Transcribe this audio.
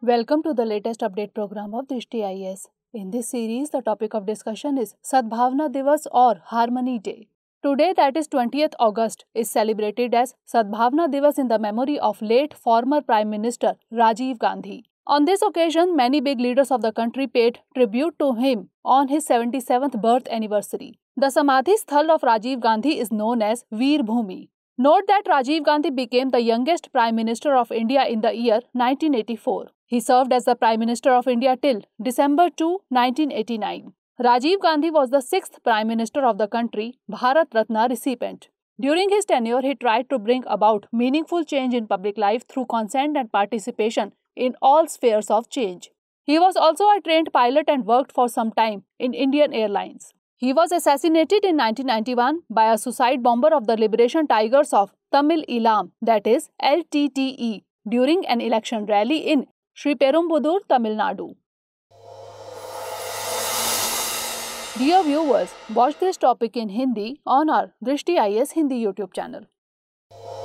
Welcome to the latest update program of Drishti IS. In this series, the topic of discussion is Sadbhavna Divas or Harmony Day. Today, that is 20th August, is celebrated as Sadbhavna Divas in the memory of late former Prime Minister Rajiv Gandhi. On this occasion, many big leaders of the country paid tribute to him on his 77th birth anniversary. The Samadhi Sthal of Rajiv Gandhi is known as Veer Bhumi. Note that Rajiv Gandhi became the youngest Prime Minister of India in the year 1984. He served as the Prime Minister of India till December 2, 1989. Rajiv Gandhi was the sixth Prime Minister of the country, Bharat Ratna recipient. During his tenure, he tried to bring about meaningful change in public life through consent and participation in all spheres of change. He was also a trained pilot and worked for some time in Indian Airlines. He was assassinated in 1991 by a suicide bomber of the Liberation Tigers of Tamil Elam, that is LTTE, during an election rally in Sri Perumbudur, Tamil Nadu. Dear viewers, watch this topic in Hindi on our Drishti IS Hindi YouTube channel.